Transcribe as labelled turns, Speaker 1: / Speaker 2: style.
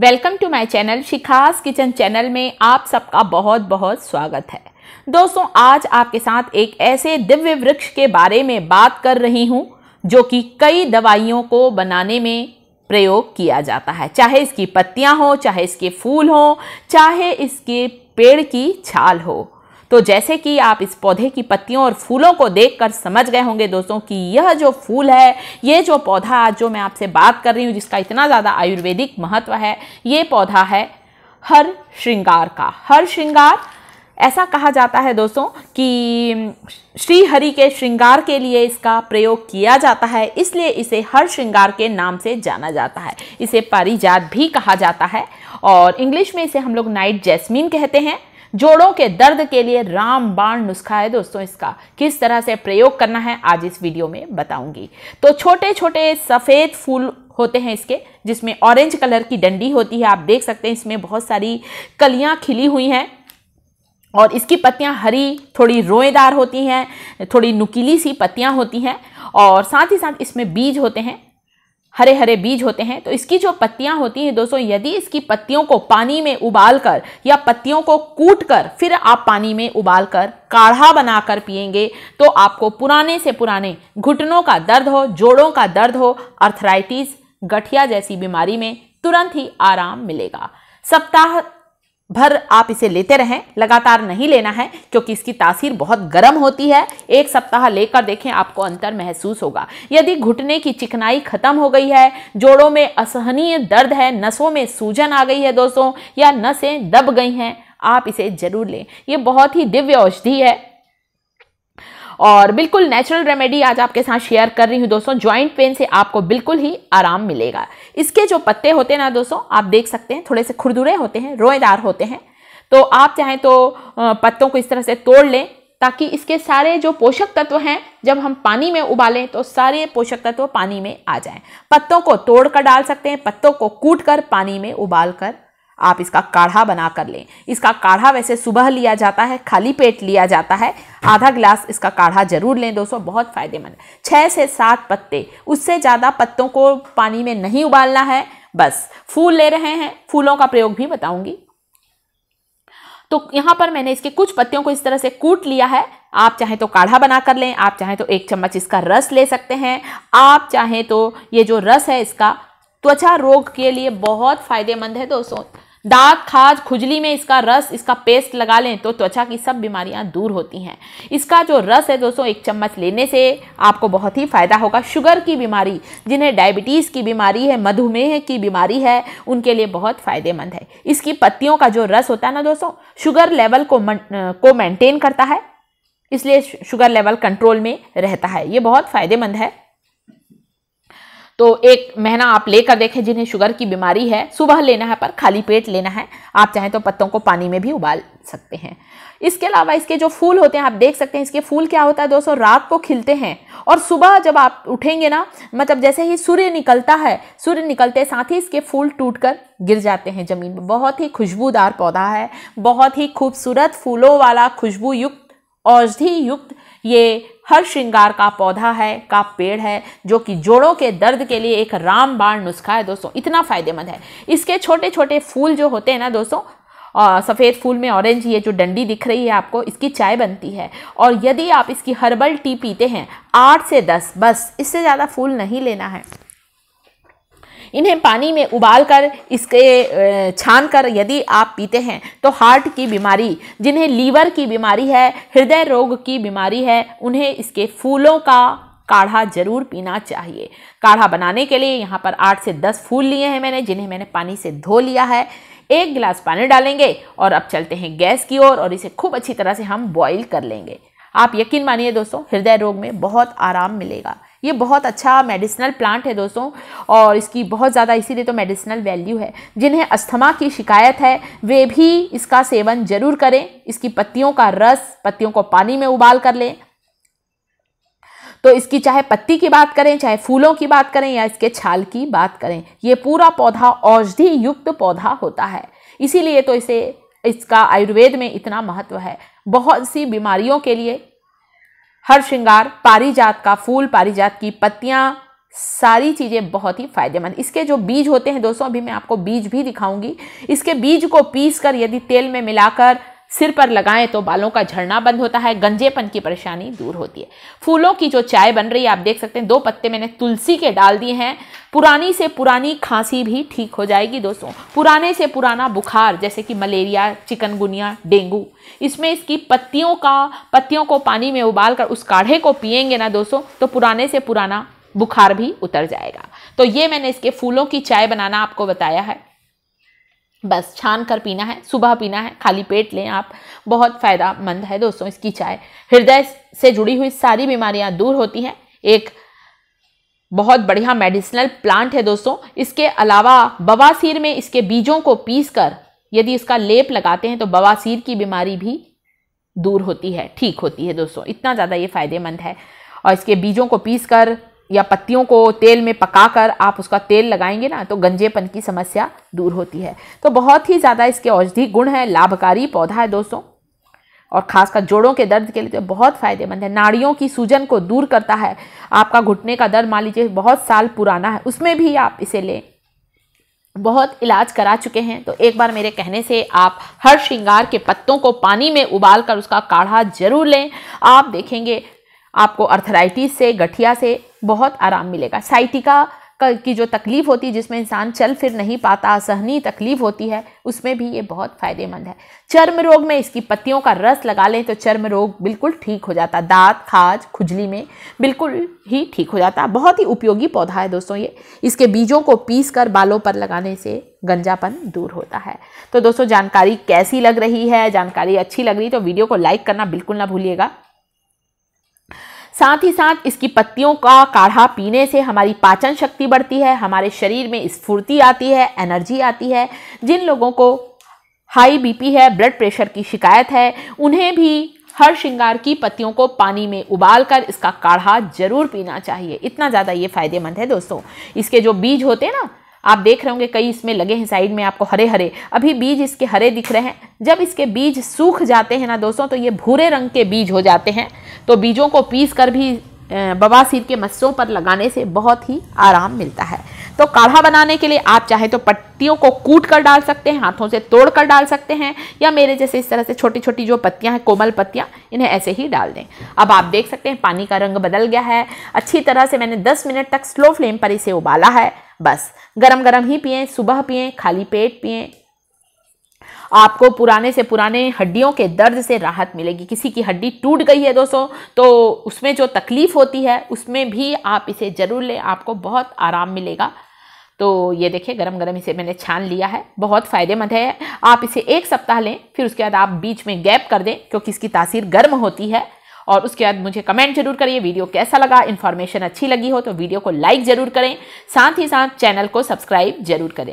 Speaker 1: welcome to my channel Shikha's kitchen channel में आप सबका बहुत बहुत स्वागत है दोस्तों आज आपके साथ एक ऐसे दिव्य वृक्ष के बारे में बात कर रही हूँ जो कि कई दवाइयों को बनाने में प्रयोग किया जाता है चाहे इसकी पत्तियाँ हो चाहे इसके फूल हो चाहे इसके पेड़ की छाल हो तो जैसे कि आप इस पौधे की पत्तियों और फूलों को देखकर समझ गए होंगे दोस्तों कि यह जो फूल है ये जो पौधा आज जो मैं आपसे बात कर रही हूँ जिसका इतना ज़्यादा आयुर्वेदिक महत्व है ये पौधा है हर श्रृंगार का हर श्रृंगार ऐसा कहा जाता है दोस्तों कि श्री हरि के श्रृंगार के लिए इसका प्रयोग किया जाता है इसलिए इसे हर श्रृंगार के नाम से जाना जाता है इसे पारिजात भी कहा जाता है और इंग्लिश में इसे हम लोग नाइट जैस्मिन कहते हैं जोड़ों के दर्द के लिए रामबाण नुस्खा है दोस्तों इसका किस तरह से प्रयोग करना है आज इस वीडियो में बताऊंगी तो छोटे छोटे सफ़ेद फूल होते हैं इसके जिसमें ऑरेंज कलर की डंडी होती है आप देख सकते हैं इसमें बहुत सारी कलियां खिली हुई हैं और इसकी पत्तियां हरी थोड़ी रोएदार होती हैं थोड़ी नुकीली सी पत्तियां होती हैं और साथ ही साथ इसमें बीज होते हैं हरे हरे बीज होते हैं तो इसकी जो पत्तियां होती हैं दोस्तों यदि इसकी पत्तियों को पानी में उबाल कर या पत्तियों को कूट कर फिर आप पानी में उबाल कर काढ़ा बनाकर पिएंगे तो आपको पुराने से पुराने घुटनों का दर्द हो जोड़ों का दर्द हो अर्थराइटिस गठिया जैसी बीमारी में तुरंत ही आराम मिलेगा सप्ताह भर आप इसे लेते रहें लगातार नहीं लेना है क्योंकि इसकी तासीर बहुत गर्म होती है एक सप्ताह लेकर देखें आपको अंतर महसूस होगा यदि घुटने की चिकनाई खत्म हो गई है जोड़ों में असहनीय दर्द है नसों में सूजन आ गई है दोस्तों या नसें दब गई हैं आप इसे जरूर लें ये बहुत ही दिव्य औषधि है और बिल्कुल नेचुरल रेमेडी आज आपके साथ शेयर कर रही हूँ दोस्तों ज्वाइंट पेन से आपको बिल्कुल ही आराम मिलेगा इसके जो पत्ते होते हैं ना दोस्तों आप देख सकते हैं थोड़े से खुरदुरे होते हैं रोएदार होते हैं तो आप चाहें तो पत्तों को इस तरह से तोड़ लें ताकि इसके सारे जो पोषक तत्व हैं जब हम पानी में उबालें तो सारे पोषक तत्व पानी में आ जाएं पत्तों को तोड़ कर डाल सकते हैं पत्तों को कूट कर पानी में उबाल कर आप इसका काढ़ा बना कर लें इसका काढ़ा वैसे सुबह लिया जाता है खाली पेट लिया जाता है आधा गिलास इसका काढ़ा जरूर लें दोस्तों बहुत फ़ायदेमंद छः से सात पत्ते उससे ज़्यादा पत्तों को पानी में नहीं उबालना है बस फूल ले रहे हैं फूलों का प्रयोग भी बताऊंगी तो यहाँ पर मैंने इसके कुछ पत्तियों को इस तरह से कूट लिया है आप चाहे तो काढ़ा बना कर लें आप चाहे तो एक चम्मच इसका रस ले सकते हैं आप चाहे तो ये जो रस है इसका त्वचा रोग के लिए बहुत फ़ायदेमंद है दोस्तों दांत खाज खुजली में इसका रस इसका पेस्ट लगा लें तो त्वचा की सब बीमारियां दूर होती हैं इसका जो रस है दोस्तों एक चम्मच लेने से आपको बहुत ही फ़ायदा होगा शुगर की बीमारी जिन्हें डायबिटीज़ की बीमारी है मधुमेह की बीमारी है उनके लिए बहुत फ़ायदेमंद है इसकी पत्तियों का जो रस होता है ना दोस्तों शुगर लेवल को मन, को मेंटेन करता है इसलिए शुगर लेवल कंट्रोल में रहता है ये बहुत फ़ायदेमंद है तो एक महीना आप लेकर देखें जिन्हें शुगर की बीमारी है सुबह लेना है पर खाली पेट लेना है आप चाहें तो पत्तों को पानी में भी उबाल सकते हैं इसके अलावा इसके जो फूल होते हैं आप देख सकते हैं इसके फूल क्या होता है दोस्तों रात को खिलते हैं और सुबह जब आप उठेंगे ना मतलब जैसे ही सूर्य निकलता है सूर्य निकलते साथ ही इसके फूल टूटकर गिर जाते हैं ज़मीन में बहुत ही खुशबूदार पौधा है बहुत ही खूबसूरत फूलों वाला खुशबू युक्त औषधि युक्त ये हर श्रृंगार का पौधा है का पेड़ है जो कि जोड़ों के दर्द के लिए एक रामबाण नुस्खा है दोस्तों इतना फ़ायदेमंद है इसके छोटे छोटे फूल जो होते हैं ना दोस्तों सफ़ेद फूल में ऑरेंज ये जो डंडी दिख रही है आपको इसकी चाय बनती है और यदि आप इसकी हर्बल टी पीते हैं आठ से दस बस इससे ज़्यादा फूल नहीं लेना है इन्हें पानी में उबाल कर इसके छान कर यदि आप पीते हैं तो हार्ट की बीमारी जिन्हें लीवर की बीमारी है हृदय रोग की बीमारी है उन्हें इसके फूलों का काढ़ा जरूर पीना चाहिए काढ़ा बनाने के लिए यहाँ पर आठ से दस फूल लिए हैं मैंने जिन्हें मैंने पानी से धो लिया है एक गिलास पानी डालेंगे और अब चलते हैं गैस की ओर और, और इसे खूब अच्छी तरह से हम बॉईल कर लेंगे आप यकीन मानिए दोस्तों हृदय रोग में बहुत आराम मिलेगा ये बहुत अच्छा मेडिसिनल प्लांट है दोस्तों और इसकी बहुत ज़्यादा इसीलिए तो मेडिसिनल वैल्यू है जिन्हें अस्थमा की शिकायत है वे भी इसका सेवन जरूर करें इसकी पत्तियों का रस पत्तियों को पानी में उबाल कर लें तो इसकी चाहे पत्ती की बात करें चाहे फूलों की बात करें या इसके छाल की बात करें ये पूरा पौधा औषधि युक्त पौधा होता है इसीलिए तो इसे इसका आयुर्वेद में इतना महत्व है बहुत सी बीमारियों के लिए हर श्रृंगार पारिजात का फूल पारिजात की पत्तियाँ सारी चीज़ें बहुत ही फायदेमंद इसके जो बीज होते हैं दोस्तों अभी मैं आपको बीज भी दिखाऊंगी इसके बीज को पीस कर यदि तेल में मिलाकर सिर पर लगाएं तो बालों का झड़ना बंद होता है गंजेपन की परेशानी दूर होती है फूलों की जो चाय बन रही है आप देख सकते हैं दो पत्ते मैंने तुलसी के डाल दिए हैं पुरानी से पुरानी खांसी भी ठीक हो जाएगी दोस्तों पुराने से पुराना बुखार जैसे कि मलेरिया चिकनगुनिया डेंगू इसमें इसकी पत्तियों का पत्तियों को पानी में उबाल कर उस काढ़े को पियेंगे ना दोस्तों तो पुराने से पुराना बुखार भी उतर जाएगा तो ये मैंने इसके फूलों की चाय बनाना आपको बताया है बस छान कर पीना है सुबह पीना है खाली पेट लें आप बहुत फ़ायदामंद है दोस्तों इसकी चाय हृदय से जुड़ी हुई सारी बीमारियां दूर होती हैं एक बहुत बढ़िया मेडिसिनल प्लांट है दोस्तों इसके अलावा बवासीर में इसके बीजों को पीस कर यदि इसका लेप लगाते हैं तो बवासीर की बीमारी भी दूर होती है ठीक होती है दोस्तों इतना ज़्यादा ये फ़ायदेमंद है और इसके बीजों को पीस कर या पत्तियों को तेल में पकाकर आप उसका तेल लगाएंगे ना तो गंजेपन की समस्या दूर होती है तो बहुत ही ज़्यादा इसके औषधि गुण है लाभकारी पौधा है दोस्तों और खासकर जोड़ों के दर्द के लिए तो बहुत फ़ायदेमंद है नाड़ियों की सूजन को दूर करता है आपका घुटने का दर्द मान लीजिए बहुत साल पुराना है उसमें भी आप इसे लें बहुत इलाज करा चुके हैं तो एक बार मेरे कहने से आप हर श्रृंगार के पत्तों को पानी में उबाल कर उसका काढ़ा जरूर लें आप देखेंगे आपको अर्थराइटिस से गठिया से बहुत आराम मिलेगा साइटिका की जो तकलीफ़ होती है जिसमें इंसान चल फिर नहीं पाता असहनी तकलीफ़ होती है उसमें भी ये बहुत फ़ायदेमंद है चर्म रोग में इसकी पत्तियों का रस लगा लें तो चर्म रोग बिल्कुल ठीक हो जाता दांत खाज खुजली में बिल्कुल ही ठीक हो जाता बहुत ही उपयोगी पौधा है दोस्तों ये इसके बीजों को पीस कर बालों पर लगाने से गंजापन दूर होता है तो दोस्तों जानकारी कैसी लग रही है जानकारी अच्छी लग रही तो वीडियो को लाइक करना बिल्कुल ना भूलिएगा साथ ही साथ इसकी पत्तियों का काढ़ा पीने से हमारी पाचन शक्ति बढ़ती है हमारे शरीर में स्फूर्ति आती है एनर्जी आती है जिन लोगों को हाई बीपी है ब्लड प्रेशर की शिकायत है उन्हें भी हर श्रृंगार की पत्तियों को पानी में उबालकर इसका काढ़ा जरूर पीना चाहिए इतना ज़्यादा ये फायदेमंद है दोस्तों इसके जो बीज होते हैं ना आप देख रहे होंगे कई इसमें लगे हैं साइड में आपको हरे हरे अभी बीज इसके हरे दिख रहे हैं जब इसके बीज सूख जाते हैं ना दोस्तों तो ये भूरे रंग के बीज हो जाते हैं तो बीजों को पीस कर भी बवासीर के मस्सों पर लगाने से बहुत ही आराम मिलता है तो काढ़ा बनाने के लिए आप चाहे तो पत्तियों को कूट कर डाल सकते हैं हाथों से तोड़ कर डाल सकते हैं या मेरे जैसे इस तरह से छोटी छोटी जो पत्तियां हैं कोमल पत्तियां इन्हें ऐसे ही डाल दें अब आप देख सकते हैं पानी का रंग बदल गया है अच्छी तरह से मैंने 10 मिनट तक स्लो फ्लेम पर इसे उबाला है बस गरम गरम ही पिएं सुबह पिएं खाली पेट पिएं आपको पुराने से पुराने हड्डियों के दर्द से राहत मिलेगी किसी की हड्डी टूट गई है दोस्तों तो उसमें जो तकलीफ़ होती है उसमें भी आप इसे ज़रूर लें आपको बहुत आराम मिलेगा तो ये देखिए गरम गरम इसे मैंने छान लिया है बहुत फ़ायदेमंद है आप इसे एक सप्ताह लें फिर उसके बाद आप बीच में गैप कर दें क्योंकि इसकी तासीर गर्म होती है और उसके बाद मुझे कमेंट जरूर करिए वीडियो कैसा लगा इन्फॉर्मेशन अच्छी लगी हो तो वीडियो को लाइक जरूर करें साथ ही साथ चैनल को सब्सक्राइब जरूर करें